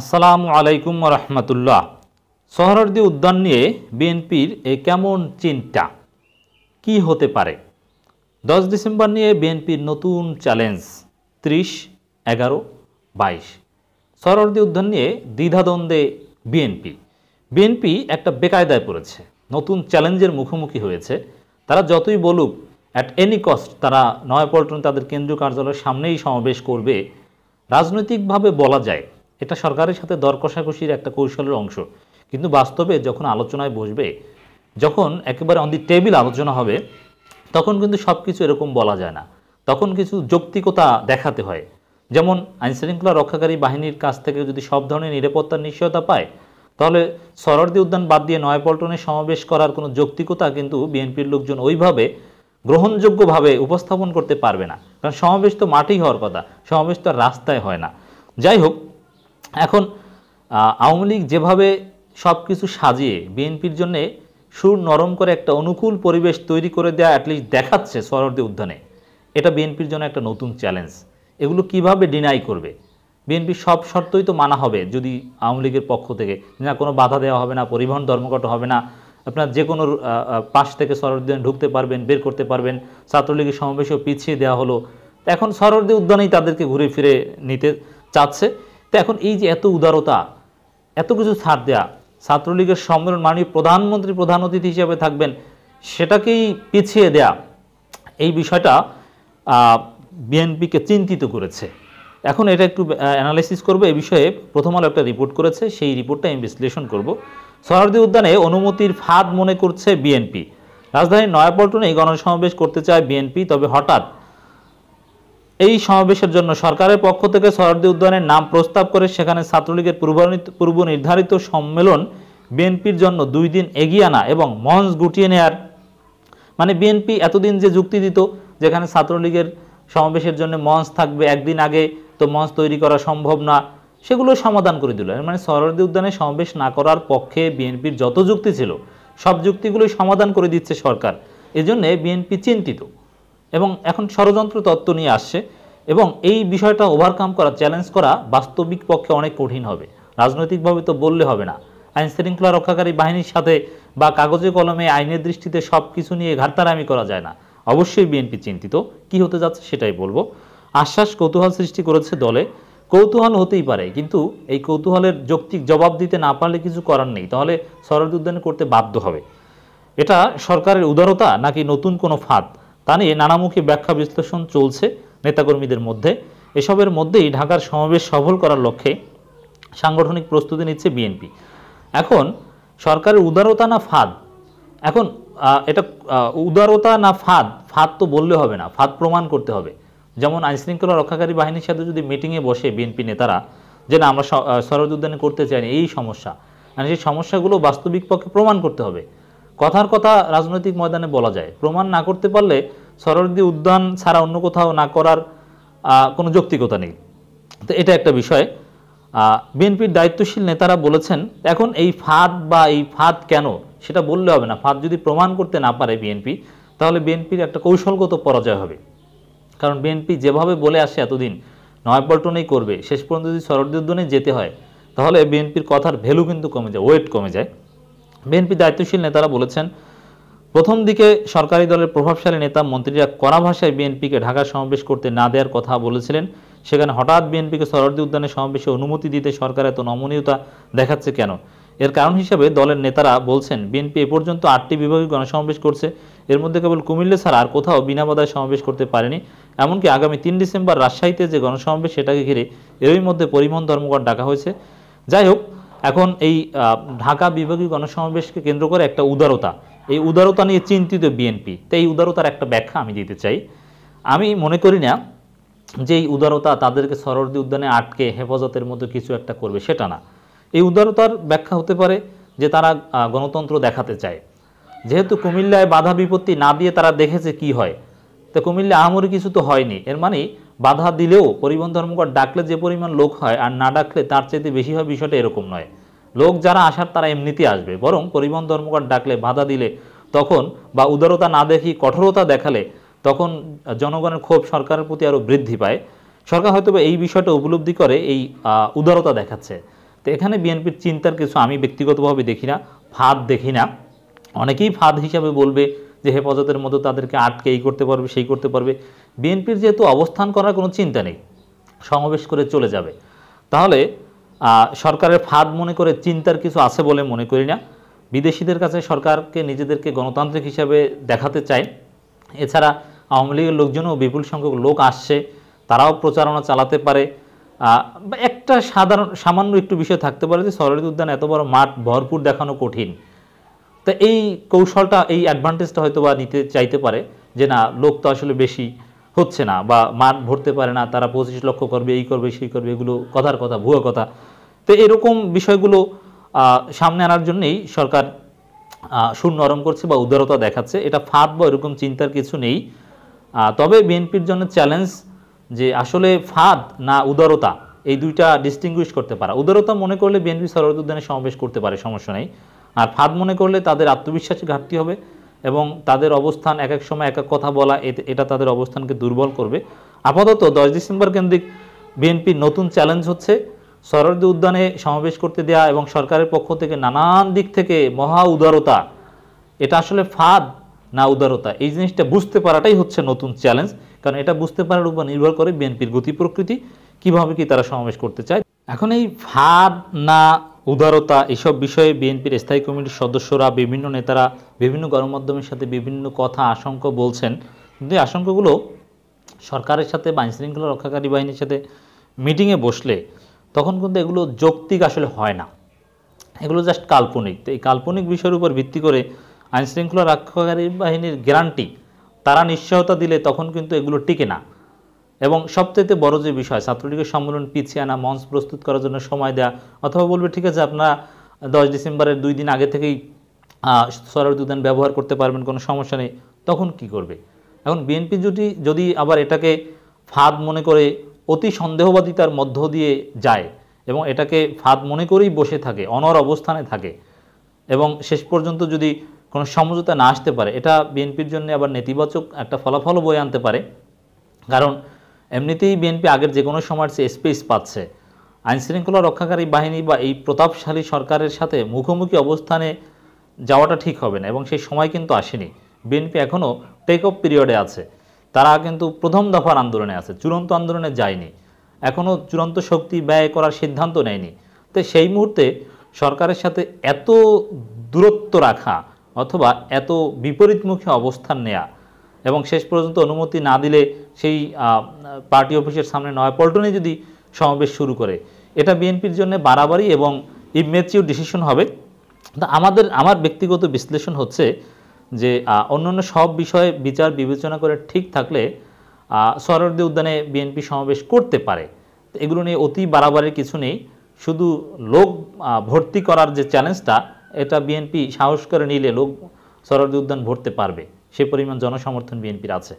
আসসালামু আলাইকুম রহমতুল্লাহ সোহরার্দি উদ্যান নিয়ে বিএনপির এ কেমন চিন্তা কি হতে পারে দশ ডিসেম্বর নিয়ে বিএনপির নতুন চ্যালেঞ্জ ত্রিশ এগারো বাইশ সোহরার্দি উদ্যান নিয়ে দ্বিধাদ্বন্দ্বে বিএনপি বিএনপি একটা বেকায়দায় পড়েছে নতুন চ্যালেঞ্জের মুখোমুখি হয়েছে তারা যতই বলুক অ্যাট এনি কস্ট তারা নয়াপল্টন তাদের কেন্দ্রীয় কার্যালয়ের সামনেই সমাবেশ করবে রাজনৈতিকভাবে বলা যায় এটা সরকারের সাথে দর কষাকষির একটা কৌশলের অংশ কিন্তু বাস্তবে যখন আলোচনায় বসবে যখন একেবারে অন দি টেবিল আলোচনা হবে তখন কিন্তু সব কিছু এরকম বলা যায় না তখন কিছু যৌক্তিকতা দেখাতে হয় যেমন আইনশৃঙ্খলা রক্ষাকারী বাহিনীর কাছ থেকে যদি সব ধরনের নিরাপত্তার নিশ্চয়তা পায় তাহলে সরদি উদ্যান বাদ দিয়ে নয়পল্টনে সমাবেশ করার কোনো যৌক্তিকতা কিন্তু বিএনপির লোকজন ওইভাবে গ্রহণযোগ্যভাবে উপস্থাপন করতে পারবে না কারণ সমাবেশ তো মাঠেই হওয়ার কথা সমাবেশ তো রাস্তায় হয় না যাই হোক এখন আওয়ামী লীগ যেভাবে সব কিছু সাজিয়ে বিএনপির জন্যে সুর নরম করে একটা অনুকূল পরিবেশ তৈরি করে দেওয়া অ্যাটলিস্ট দেখাচ্ছে সরহদি উদ্যানে এটা বিএনপির জন্য একটা নতুন চ্যালেঞ্জ এগুলো কিভাবে ডিনাই করবে বিএনপি সব শর্তই তো মানা হবে যদি আওয়ামী লীগের পক্ষ থেকে না কোনো বাধা দেওয়া হবে না পরিবহন ধর্মঘট হবে না আপনার যে কোনো পাশ থেকে সরদী ঢুকতে পারবেন বের করতে পারবেন ছাত্রলীগের সমাবেশও পিছিয়ে দেওয়া হলো এখন সরহদি উদ্যানেই তাদেরকে ঘুরে ফিরে নিতে চাচ্ছে তো এখন এই যে এত উদারতা এত কিছু ছাড় দেয়া ছাত্রলীগের সম্মেলন মাননীয় প্রধানমন্ত্রী প্রধান অতিথি হিসেবে থাকবেন সেটাকেই পিছিয়ে দেয়া এই বিষয়টা বিএনপিকে চিন্তিত করেছে এখন এটা একটু অ্যানালাইসিস করবো এ বিষয়ে প্রথম আলো একটা রিপোর্ট করেছে সেই রিপোর্টটা আমি বিশ্লেষণ করব সরারদি উদ্যানে অনুমতির ফাঁদ মনে করছে বিএনপি রাজধানীর নয়াপল্টনে গণসমাবেশ করতে চায় বিএনপি তবে হঠাৎ এই সমাবেশের জন্য সরকারের পক্ষ থেকে সরদি উদ্যানের নাম প্রস্তাব করে সেখানে ছাত্রলীগের পূর্ব নির্ধারিত সম্মেলন বিএনপির জন্য দুই দিন এগিয়ে আনা এবং মঞ্চ গুটিয়ে নেয়ার মানে বিএনপি এতদিন যে যুক্তি দিত যেখানে ছাত্রলীগের সমাবেশের জন্য মঞ্চ থাকবে একদিন আগে তো মঞ্চ তৈরি করা সম্ভব না সেগুলো সমাধান করে দিল মানে সরদি উদ্যানে সমাবেশ না করার পক্ষে বিএনপির যত যুক্তি ছিল সব যুক্তিগুলোই সমাধান করে দিচ্ছে সরকার এজন্যে বিএনপি চিন্তিত এবং এখন ষড়যন্ত্র তত্ত্ব নিয়ে আসছে এবং এই বিষয়টা ওভারকাম করা চ্যালেঞ্জ করা বাস্তবিক পক্ষে অনেক কঠিন হবে রাজনৈতিকভাবে তো বললে হবে না আইন শৃঙ্খলা রক্ষাকারী বাহিনীর সাথে বা কাগজে কলমে আইনের দৃষ্টিতে সব কিছু নিয়ে ঘাটতারামি করা যায় না অবশ্যই বিএনপি চিন্তিত কি হতে যাচ্ছে সেটাই বলবো আশ্বাস কৌতূহল সৃষ্টি করেছে দলে কৌতূহল হতেই পারে কিন্তু এই কৌতূহলের যৌক্তিক জবাব দিতে না পারলে কিছু করার নেই তাহলে সরদ উদ্যান করতে বাধ্য হবে এটা সরকারের উদারতা নাকি নতুন কোনো ফাঁদ তা নিয়ে নানামুখী ব্যাখ্যা বিশ্লেষণ চলছে নেতাকর্মীদের মধ্যে এসবের মধ্যেই ঢাকার সমাবেশ সফল করার লক্ষ্যে সাংগঠনিক প্রস্তুতি নিচ্ছে বিএনপি এখন সরকারের উদারতা না ফাঁদ এখন এটা উদারতা না ফাঁদ ফাঁদ তো বললে হবে না ফাঁদ প্রমাণ করতে হবে যেমন আইনশৃঙ্খলা রক্ষাকারী বাহিনীর সাথে যদি মিটিংয়ে বসে বিএনপি নেতারা যে না আমরা সরজ উদ্যানে করতে চাই এই সমস্যা মানে সেই সমস্যাগুলো বাস্তবিক পক্ষে প্রমাণ করতে হবে কথার কথা রাজনৈতিক ময়দানে বলা যায় প্রমাণ না করতে পারলে সরদি উদ্যান ছাড়া অন্য কোথাও না করার কোনো যৌক্তিকতা নেই তো এটা একটা বিষয় বিএনপির দায়িত্বশীল নেতারা বলেছেন এখন এই ফাঁদ বা এই ফাঁদ কেন সেটা বললে হবে না ফাঁদ যদি প্রমাণ করতে না পারে বিএনপি তাহলে বিএনপির একটা কৌশলগত পরাজয় হবে কারণ বিএনপি যেভাবে বলে আসে এতদিন নয়পল্টনেই করবে শেষ পর্যন্ত যদি উদ্যানে যেতে হয় তাহলে বিএনপির কথার ভ্যালু কিন্তু কমে যায় ওয়েট কমে যায় বিএনপি দায়িত্বশীল নেতারা বলেছেন প্রথম দিকে সরকারি দলের প্রভাবশালী নেতা মন্ত্রীরা কড়া ভাষায় বিএনপিকে ঢাকা সমাবেশ করতে না দেওয়ার কথা বলেছিলেন সেখানে হঠাৎ বিএনপিকে সরদি উদ্যানে সমাবেশে অনুমতি দিতে সরকার এত নমনীয়তা দেখাচ্ছে কেন এর কারণ হিসেবে দলের নেতারা বলছেন বিএনপি এ পর্যন্ত আটটি বিভাগে গণসমাবেশ করছে এর মধ্যে কেবল কুমিল্লা ছাড়া আর কোথাও বিনা বাধায় সমাবেশ করতে পারেনি এমনকি আগামী তিন ডিসেম্বর রাজশাহীতে যে গণসমাবেশ সেটাকে ঘিরে এরই মধ্যে পরিবহন ধর্মঘট ডাকা হয়েছে যাই হোক এখন এই ঢাকা বিভাগীয় গণসমাবেশকে কেন্দ্র করে একটা উদারতা এই উদারতা নিয়ে চিন্তিত বিএনপি তাই এই উদারতার একটা ব্যাখ্যা আমি দিতে চাই আমি মনে করি না যে এই উদারতা তাদেরকে সরদি উদ্যানে আটকে হেফাজতের মতো কিছু একটা করবে সেটা না এই উদারতার ব্যাখ্যা হতে পারে যে তারা গণতন্ত্র দেখাতে চায় যেহেতু কুমিল্লায় বাধা বিপত্তি না দিয়ে তারা দেখেছে কি হয় তো কুমিল্লা আহামরি কিছু তো হয়নি এর মানে বাধা দিলেও পরিবহন ধর্মঘট ডাকলে যে পরিমাণ লোক হয় আর না ডাকলে তার চাইতে বেশি হয় বিষয়টা এরকম নয় লোক যারা আসার তারা এমনিতে আসবে বরং পরিবহন ধর্মঘট ডাকলে বাধা দিলে তখন বা উদারতা না দেখি কঠোরতা দেখালে তখন জনগণের ক্ষোভ সরকারের প্রতি আরও বৃদ্ধি পায় সরকার হয়তো এই বিষয়টা উপলব্ধি করে এই উদারতা দেখাচ্ছে তো এখানে বিএনপির চিন্তার কিছু আমি ব্যক্তিগতভাবে দেখি না ফাঁদ দেখি না অনেকেই ফাঁদ হিসাবে বলবে যে হেফাজতের মতো তাদেরকে আটকে এই করতে পারবে সেই করতে পারবে বিএনপির যেহেতু অবস্থান করার কোনো চিন্তা নেই সমাবেশ করে চলে যাবে তাহলে সরকারের ফাঁদ মনে করে চিন্তার কিছু আছে বলে মনে করি না বিদেশিদের কাছে সরকারকে নিজেদেরকে গণতান্ত্রিক হিসাবে দেখাতে চায় এছাড়া আওয়ামী লীগের লোকজনও বিপুল সংখ্যক লোক আসছে তারাও প্রচারণা চালাতে পারে একটা সাধারণ সামান্য একটু বিষয় থাকতে পারে যে সরল উদ্যান এত বড় মাঠ ভরপুর দেখানো কঠিন তা এই কৌশলটা এই অ্যাডভান্টেজটা হয়তো বা নিতে চাইতে পারে যে না লোক তো আসলে বেশি হচ্ছে না বা মাঠ ভরতে পারে না তারা পঁচিশ লক্ষ করবে এই করবে সেই করবে এগুলো কথার কথা ভুয়া কথা তো এরকম বিষয়গুলো সামনে আনার জন্যেই সরকার সুর নরম করছে বা উদারতা দেখাচ্ছে এটা ফাঁদ বা এরকম চিন্তার কিছু নেই তবে বিএনপির জন্য চ্যালেঞ্জ যে আসলে ফাঁদ না উদারতা এই দুইটা ডিস্টিংগুইশ করতে পারা উদারতা মনে করলে বিএনপি সরোদ উদ্যানে সমাবেশ করতে পারে সমস্যা নেই আর ফাঁদ মনে করলে তাদের আত্মবিশ্বাসে ঘাটতি হবে এবং তাদের অবস্থান এক এক সময় এক এক কথা বলা এটা তাদের অবস্থানকে দুর্বল করবে আপাতত দশ ডিসেম্বর কেন্দ্রিক বিএনপি নতুন চ্যালেঞ্জ হচ্ছে সরদী উদ্যানে সমাবেশ করতে দেয়া এবং সরকারের পক্ষ থেকে নানান দিক থেকে মহা উদারতা এটা আসলে ফাঁদ না উদারতা এই জিনিসটা বুঝতে পারাটাই হচ্ছে নতুন চ্যালেঞ্জ কারণ এটা বুঝতে পারার উপর নির্ভর করে বিএনপির গতি প্রকৃতি কীভাবে কি তারা সমাবেশ করতে চায় এখন এই ফাঁদ না উদারতা এসব বিষয়ে বিএনপির স্থায়ী কমিটির সদস্যরা বিভিন্ন নেতারা বিভিন্ন গণমাধ্যমের সাথে বিভিন্ন কথা আশঙ্কা বলছেন কিন্তু এই আশঙ্কাগুলো সরকারের সাথে বা আইনশৃঙ্খলা রক্ষাকারী বাহিনীর সাথে মিটিংয়ে বসলে তখন কিন্তু এগুলো যৌক্তিক আসলে হয় না এগুলো জাস্ট কাল্পনিক তো এই কাল্পনিক বিষয়ের উপর ভিত্তি করে আইনশৃঙ্খলা রক্ষাকারী বাহিনীর গ্যারান্টি তারা নিশ্চয়তা দিলে তখন কিন্তু এগুলো টিকে না এবং সবথেকে বড় যে বিষয় ছাত্রলীগের সম্মেলন পিছিয়ে আনা মঞ্চ প্রস্তুত করার জন্য সময় দেয়া অথবা বলবে ঠিক আছে আপনারা দশ ডিসেম্বরের দুই দিন আগে থেকেই সরারুদ উদ্যান ব্যবহার করতে পারবেন কোনো সমস্যা নেই তখন কি করবে এখন বিএনপি যদি যদি আবার এটাকে ফাঁদ মনে করে অতি সন্দেহবাদিতার মধ্য দিয়ে যায় এবং এটাকে ফাঁদ মনে করেই বসে থাকে অনর অবস্থানে থাকে এবং শেষ পর্যন্ত যদি কোনো সমঝোতা না আসতে পারে এটা বিএনপির জন্য আবার নেতিবাচক একটা ফলাফলও বয়ে আনতে পারে কারণ এমনিতেই বিএনপি আগের যে কোনো সময়ের চেয়ে স্পেস পাচ্ছে আইনশৃঙ্খলা রক্ষাকারী বাহিনী বা এই প্রতাপশালী সরকারের সাথে মুখোমুখি অবস্থানে যাওয়াটা ঠিক হবে না এবং সেই সময় কিন্তু আসেনি বিএনপি এখনও টেক অফ পিরিয়ডে আছে তারা কিন্তু প্রথম দফার আন্দোলনে আছে চূড়ান্ত আন্দোলনে যায়নি এখনও চূড়ান্ত শক্তি ব্যয় করার সিদ্ধান্ত নেয়নি তো সেই মুহূর্তে সরকারের সাথে এত দূরত্ব রাখা অথবা এত বিপরীতমুখী অবস্থান নেয়া এবং শেষ পর্যন্ত অনুমতি না দিলে সেই পার্টি অফিসের সামনে নয় পল্টনে যদি সমাবেশ শুরু করে এটা বিএনপির জন্য বাড়াবাড়ি এবং ইমেচিউর ডিসিশন হবে তা আমাদের আমার ব্যক্তিগত বিশ্লেষণ হচ্ছে যে অন্যান্য সব বিষয়ে বিচার বিবেচনা করে ঠিক থাকলে সরদি উদ্যানে বিএনপি সমাবেশ করতে পারে এগুলো নিয়ে অতি বাড়াবাড়ির কিছু নেই শুধু লোক ভর্তি করার যে চ্যালেঞ্জটা এটা বিএনপি সাহস করে নিলে লোক সরদি উদ্যান ভরতে পারবে সেই পরিমাণ জনসমর্থন বিএনপির আছে